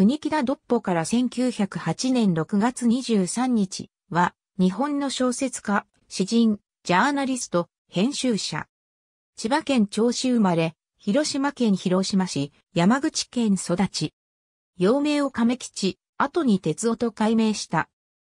国木田ドッポから1908年6月23日は、日本の小説家、詩人、ジャーナリスト、編集者。千葉県長州生まれ、広島県広島市、山口県育ち。幼名を亀吉、後に鉄夫と改名した。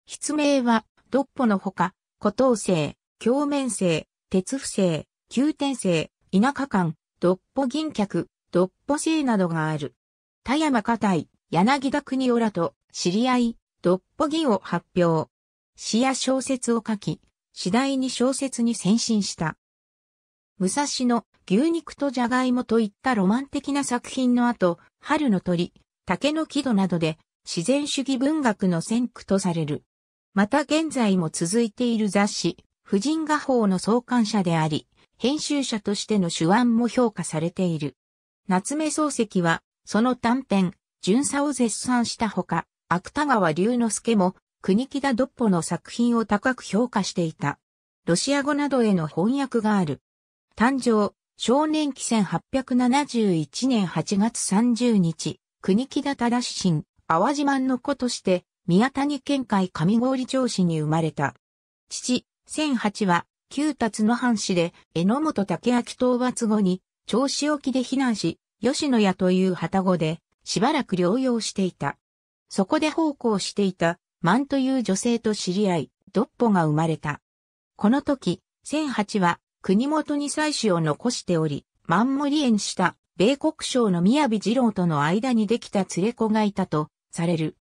筆名は、ドッポのほか、古藤生、鏡面生、鉄不生、九天生、田舎館、ドッポ銀客、ドッポ生などがある。田山家体、柳田国夫らと知り合い、ドッポギを発表。詩や小説を書き、次第に小説に先進した。武蔵野、牛肉とじゃがいもといったロマン的な作品の後、春の鳥、竹の木戸などで自然主義文学の先駆とされる。また現在も続いている雑誌、婦人画報の創刊者であり、編集者としての手腕も評価されている。夏目漱石は、その短編、巡査を絶賛したほか、芥川龍之介も、国木田ドッポの作品を高く評価していた。ロシア語などへの翻訳がある。誕生、少年期1871年8月30日、国木田忠新、淡路満の子として、宮谷県会上郡町市に生まれた。父、千八は、旧達の藩士で、榎本武明討伐後に、調子沖で避難し、吉野屋という旗語で、しばらく療養していた。そこで奉公していた、マンという女性と知り合い、ドッポが生まれた。この時、1008は国元に妻子を残しており、マンも離縁した米国省の宮城二郎との間にできた連れ子がいたとされる。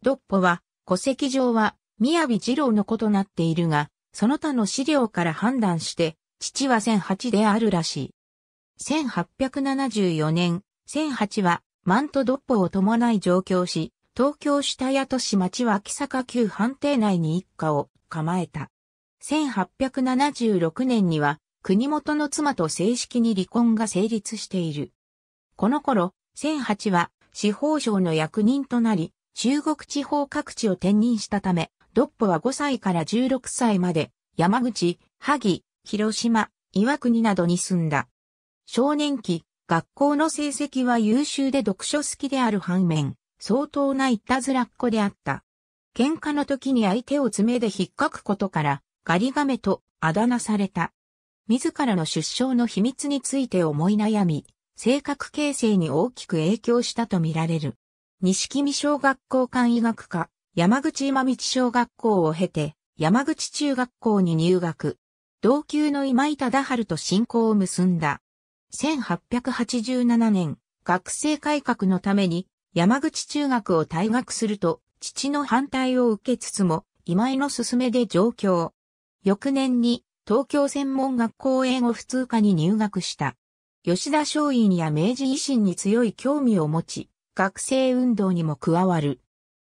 ドッポは戸籍上は宮城二郎の子となっているが、その他の資料から判断して、父は1008であるらしい。1874年、1008は、マントドッポを伴い上京し、東京下谷都市町は坂旧藩邸内に一家を構えた。1876年には、国元の妻と正式に離婚が成立している。この頃、1008は司法省の役人となり、中国地方各地を転任したため、ドッポは5歳から16歳まで、山口、萩、広島、岩国などに住んだ。少年期、学校の成績は優秀で読書好きである反面、相当ないたずらっ子であった。喧嘩の時に相手を爪で引っかくことから、ガリガメとあだ名された。自らの出生の秘密について思い悩み、性格形成に大きく影響したとみられる。西君小学校管医学科、山口今道小学校を経て、山口中学校に入学。同級の今井忠春と親交を結んだ。1887年、学生改革のために山口中学を退学すると、父の反対を受けつつも、今井の勧めで上京。翌年に東京専門学校英語普通科に入学した。吉田松陰や明治維新に強い興味を持ち、学生運動にも加わる。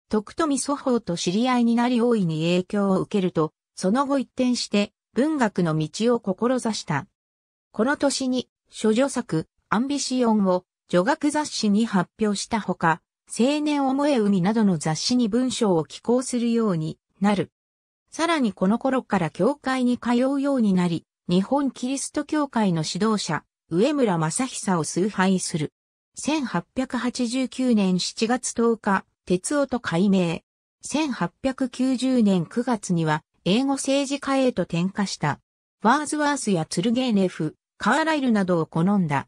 徳富祖法と知り合いになり大いに影響を受けると、その後一転して文学の道を志した。この年に諸女作、アンビシオンを女学雑誌に発表したほか、青年思え海などの雑誌に文章を寄稿するようになる。さらにこの頃から教会に通うようになり、日本キリスト教会の指導者、上村正久を崇拝する。1889年7月10日、鉄夫と改名。1890年9月には、英語政治家へと転化した。ワーズワースやツルゲーネフ、カーライルなどを好んだ。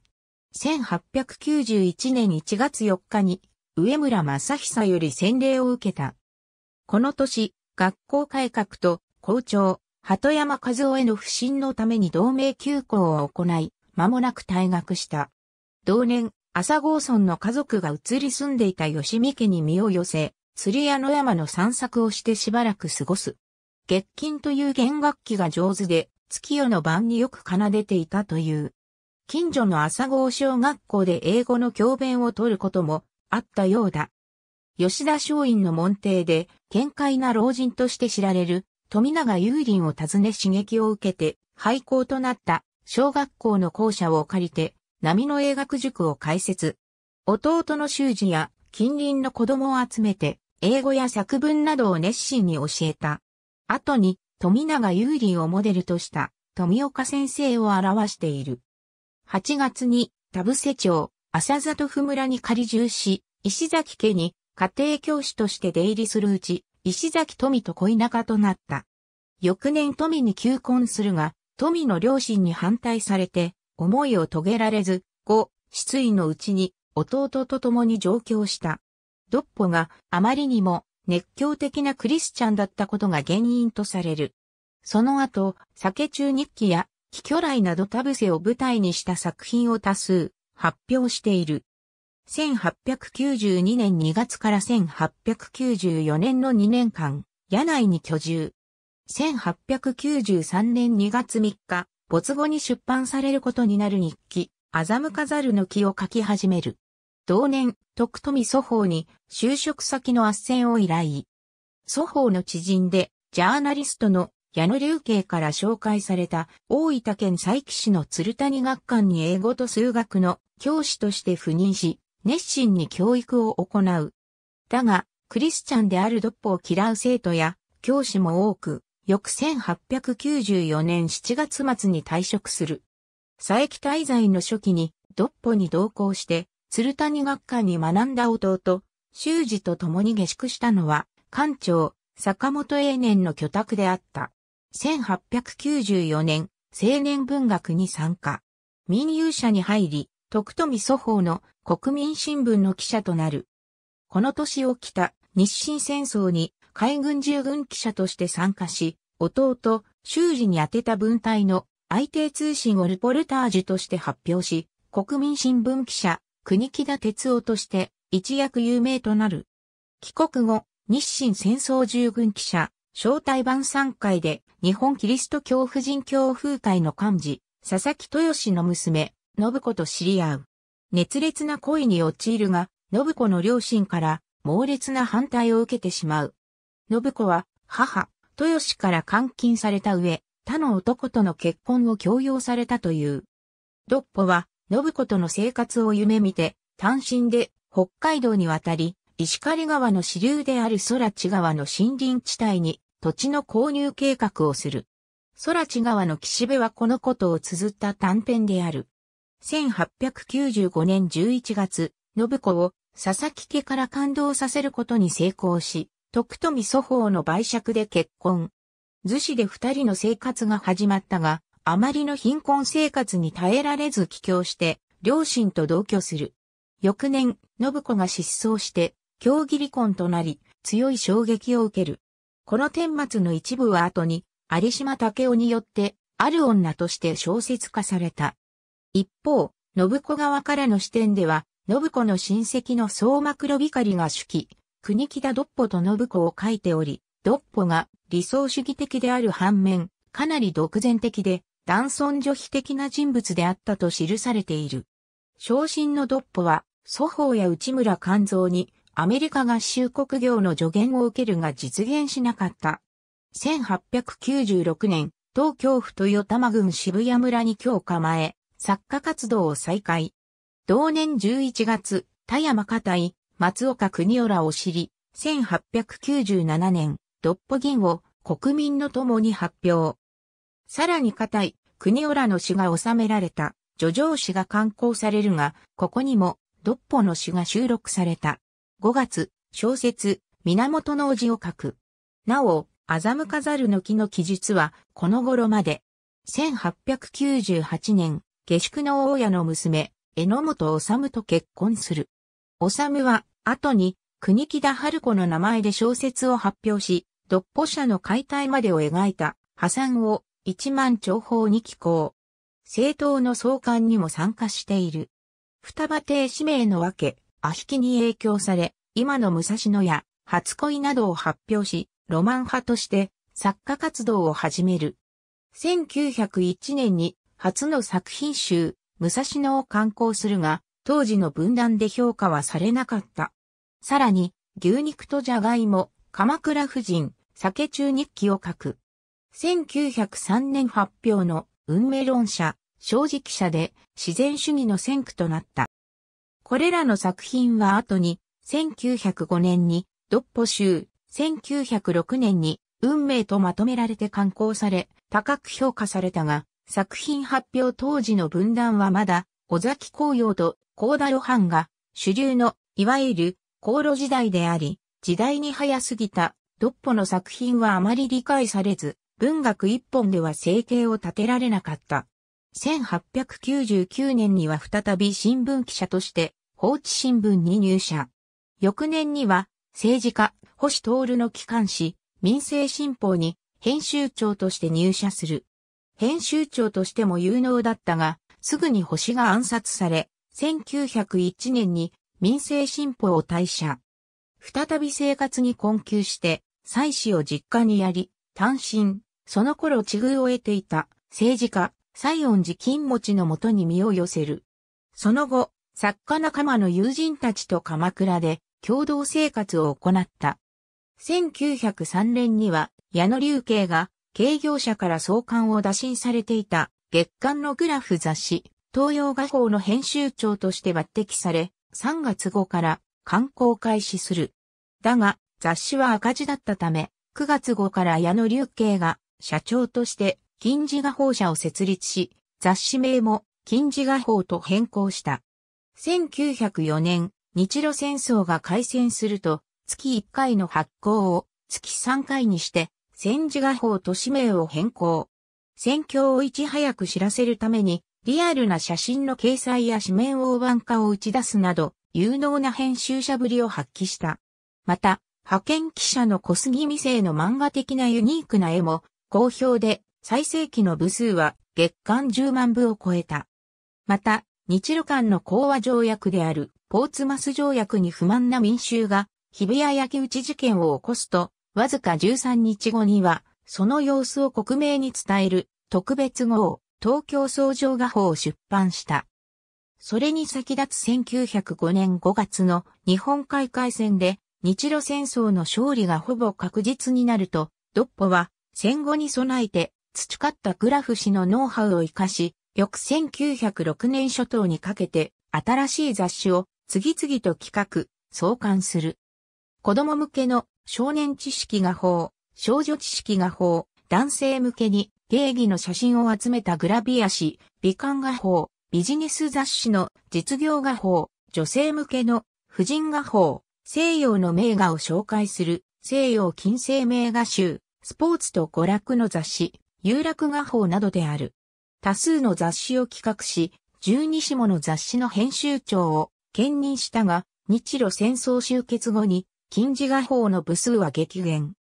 1891年1月4日に、上村正久より洗礼を受けた。この年、学校改革と校長、鳩山和夫への不信のために同盟休校を行い、間もなく退学した。同年、朝郷村の家族が移り住んでいた吉見家に身を寄せ、釣り屋の山の散策をしてしばらく過ごす。月金という弦楽器が上手で、月夜の晩によく奏でていたという。近所の朝号小学校で英語の教鞭を取ることもあったようだ。吉田松陰の門弟で、見解な老人として知られる、富永雄林を訪ね刺激を受けて、廃校となった小学校の校舎を借りて、波の英学塾を開設。弟の修二や近隣の子供を集めて、英語や作文などを熱心に教えた。後に、富永有里をモデルとした富岡先生を表している。8月に田伏町、浅里府村に仮住し、石崎家に家庭教師として出入りするうち、石崎富と恋仲となった。翌年富に求婚するが、富の両親に反対されて、思いを遂げられず、後、失意のうちに弟と共に上京した。ドッポがあまりにも熱狂的なクリスチャンだったことが原因とされる。その後、酒中日記や、気巨来などブ伏を舞台にした作品を多数発表している。1892年2月から1894年の2年間、屋内に居住。1893年2月3日、没後に出版されることになる日記、アザムカザルの木を書き始める。同年、徳富祖法に就職先の斡旋を依頼。祖法の知人で、ジャーナリストの矢野隆慶から紹介された大分県佐伯市の鶴谷学館に英語と数学の教師として赴任し、熱心に教育を行う。だが、クリスチャンであるドッポを嫌う生徒や教師も多く、翌1894年7月末に退職する。佐伯滞在の初期にドッポに同行して鶴谷学科に学んだ弟、修二と共に下宿したのは、館長、坂本永年の居宅であった。1894年、青年文学に参加。民有者に入り、徳富祖法の国民新聞の記者となる。この年起きた日清戦争に海軍従軍記者として参加し、弟、修二に宛てた文体の IT 通信をルポルタージュとして発表し、国民新聞記者、国木田哲夫として一躍有名となる。帰国後、日清戦争従軍記者、招待版3回で日本キリスト教婦人教風会の幹事、佐々木豊氏の娘、信子と知り合う。熱烈な恋に陥るが、信子の両親から猛烈な反対を受けてしまう。信子は母、豊氏から監禁された上、他の男との結婚を強要されたという。ドッポは信子との生活を夢見て、単身で北海道に渡り、石狩川の支流である空地川の森林地帯に土地の購入計画をする。空地川の岸辺はこのことを綴った短編である。1895年11月、信子を佐々木家から感動させることに成功し、徳富祖法の売借で結婚。図子で二人の生活が始まったが、あまりの貧困生活に耐えられず帰郷して、両親と同居する。翌年、信子が失踪して、競技離婚となり、強い衝撃を受ける。この顛末の一部は後に、有島武雄によって、ある女として小説化された。一方、信子側からの視点では、信子の親戚の相ビカ光が手記、国木田ドッポと信子を書いており、ドッポが理想主義的である反面、かなり独善的で、男尊女卑的な人物であったと記されている。昇進のドッポは、祖法や内村勘蔵に、アメリカ合衆国業の助言を受けるが実現しなかった。1896年、東京府豊玉郡渋谷村に今日構え、作家活動を再開。同年11月、田山片井、松岡国夫らを知り、1897年、ドッポ銀を国民の共に発表。さらに固い、国浦の詩が収められた、叙情詩が刊行されるが、ここにも、独歩の詩が収録された。5月、小説、源の父を書く。なお、アザムカザルの木の記述は、この頃まで。1898年、下宿の大家の娘、榎本治と結婚する。治は、後に、国木田春子の名前で小説を発表し、独歩社の解体までを描いた、破産を一万長方に寄稿。政党の創刊にも参加している。双葉亭氏名の分け、アヒキに影響され、今の武蔵野や初恋などを発表し、ロマン派として作家活動を始める。1901年に初の作品集、武蔵野を刊行するが、当時の分断で評価はされなかった。さらに、牛肉とじゃがいも、鎌倉夫人、酒中日記を書く。1903年発表の運命論者、正直者で自然主義の先駆となった。これらの作品は後に、1905年にドッポ集、1906年に運命とまとめられて刊行され、高く評価されたが、作品発表当時の分断はまだ、尾崎紅葉と高田露伴が主流の、いわゆる、航路時代であり、時代に早すぎた、ドッポの作品はあまり理解されず、文学一本では生計を立てられなかった。1899年には再び新聞記者として放置新聞に入社。翌年には政治家、星徹の機関紙、民生新報に編集長として入社する。編集長としても有能だったが、すぐに星が暗殺され、1901年に民生新報を退社。再び生活に困窮して、妻子を実家にやり、単身、その頃地遇を得ていた政治家、西恩寺金持ちのもとに身を寄せる。その後、作家仲間の友人たちと鎌倉で共同生活を行った。1903年には矢野隆慶が経業者から創刊を打診されていた月刊のグラフ雑誌東洋画報の編集長として抜擢され3月後から刊行開始する。だが雑誌は赤字だったため9月後から矢野隆慶が社長として金字画報社を設立し、雑誌名も金字画報と変更した。1904年、日露戦争が開戦すると、月1回の発行を月3回にして、戦時画報と氏名を変更。戦況をいち早く知らせるために、リアルな写真の掲載や紙面大版化を打ち出すなど、有能な編集者ぶりを発揮した。また、派遣記者の小杉未成の漫画的なユニークな絵も好評で、最盛期の部数は月間10万部を超えた。また、日露間の講和条約であるポーツマス条約に不満な民衆が日比谷焼打ち事件を起こすと、わずか13日後には、その様子を克明に伝える特別号、東京総上画報を出版した。それに先立つ1905年5月の日本海海戦で日露戦争の勝利がほぼ確実になると、ドッポは戦後に備えて培ったグラフ氏のノウハウを活かし、翌1906年初頭にかけて新しい雑誌を次々と企画、創刊する。子供向けの少年知識画法、少女知識画法、男性向けに芸妓の写真を集めたグラビア誌、美観画法、ビジネス雑誌の実業画法、女性向けの婦人画法、西洋の名画を紹介する西洋近世名画集、スポーツと娯楽の雑誌、有楽画報などである。多数の雑誌を企画し、十二種もの雑誌の編集長を兼任したが、日露戦争終結後に、金字画報の部数は激減。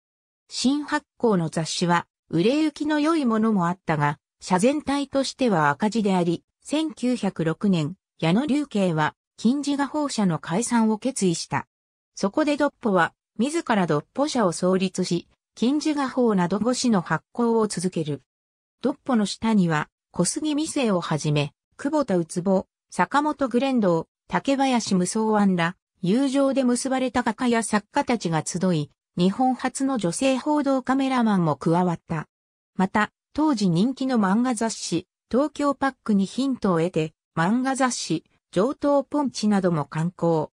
新発行の雑誌は、売れ行きの良いものもあったが、社全体としては赤字であり、1906年、矢野流慶は、金字画報社の解散を決意した。そこでドッポは、自らドッポ社を創立し、金字画法など5種の発行を続ける。ドッポの下には、小杉美成をはじめ、久保田宇坪、坂本グレンド竹林無双案ら、友情で結ばれた画家や作家たちが集い、日本初の女性報道カメラマンも加わった。また、当時人気の漫画雑誌、東京パックにヒントを得て、漫画雑誌、上等ポンチなども刊行。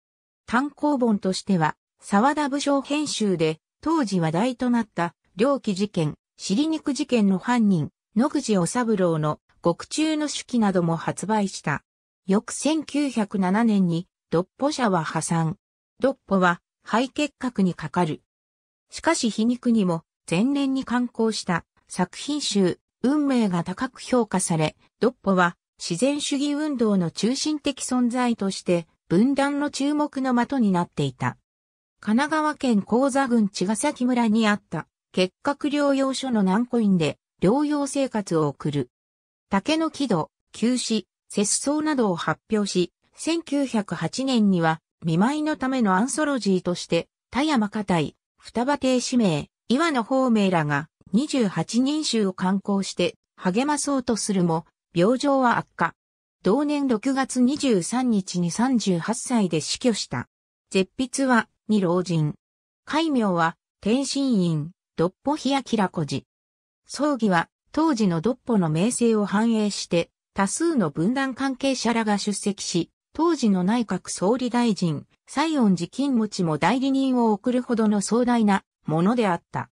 単行本としては、沢田武将編集で、当時話題となった、猟奇事件、尻肉事件の犯人、野口お三郎の獄中の手記なども発売した。翌1907年に、独歩社は破産。独歩は肺結核にかかる。しかし皮肉にも、前年に刊行した作品集、運命が高く評価され、独歩は自然主義運動の中心的存在として、分断の注目の的になっていた。神奈川県高座郡茅ヶ崎村にあった結核療養所の南コ院で療養生活を送る。竹の木戸、休止、節操などを発表し、1908年には見舞いのためのアンソロジーとして、田山家隊、双葉亭氏名、岩野方明らが28人衆を刊行して励まそうとするも、病状は悪化。同年6月23日に38歳で死去した。絶筆はに老人。戒名は、天心院、ドッポヒアキラコジ。葬儀は、当時のドッポの名声を反映して、多数の分断関係者らが出席し、当時の内閣総理大臣、西恩寺金持ちも代理人を送るほどの壮大なものであった。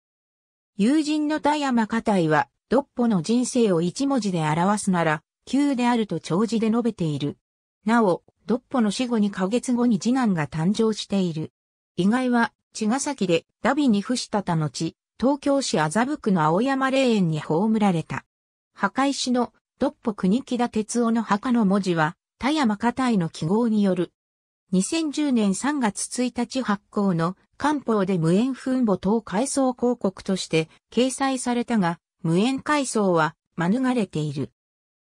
友人の田山家隊は、ドッポの人生を一文字で表すなら、急であると長辞で述べている。なお、ドッポの死後にヶ月後に次男が誕生している。意外は、茅ヶ崎でダビに伏したた後、東京市麻布区の青山霊園に葬られた。墓石の、ドッポ国木田哲夫の墓の文字は、田山家隊の記号による。2010年3月1日発行の官報で無縁墳墓等改装広告として掲載されたが、無縁改装は免れている。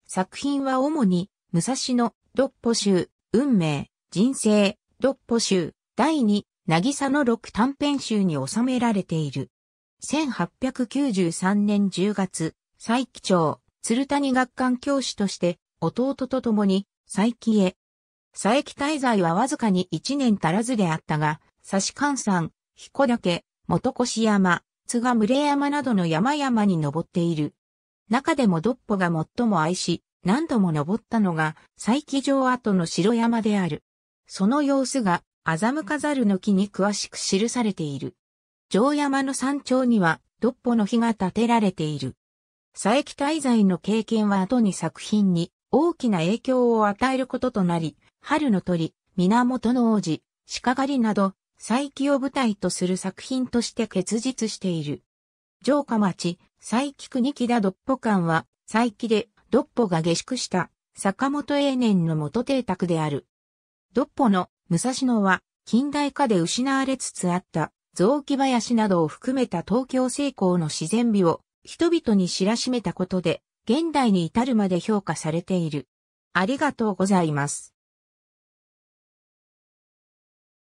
作品は主に、武蔵野、ドッポ州、運命、人生、ドッポ州、第2、渚の六短編集に収められている。1893年10月、佐伯町、鶴谷学館教師として、弟と共に、佐伯へ。佐伯滞在はわずかに一年足らずであったが、佐し寛山、彦岳、元越山、津賀群山などの山々に登っている。中でもドッポが最も愛し、何度も登ったのが、佐伯城跡の城山である。その様子がアザムカザルの木に詳しく記されている。城山の山頂には、ドッポの日が建てられている。佐伯滞在の経験は後に作品に大きな影響を与えることとなり、春の鳥、源の王子、鹿狩りなど、佐伯を舞台とする作品として結実している。城下町、再区。国木田ドッポ館は、佐伯でドッポが下宿した坂本永年の元邸宅である。ドッポの武蔵野は近代化で失われつつあった雑木林などを含めた東京成功の自然美を人々に知らしめたことで現代に至るまで評価されている。ありがとうございます。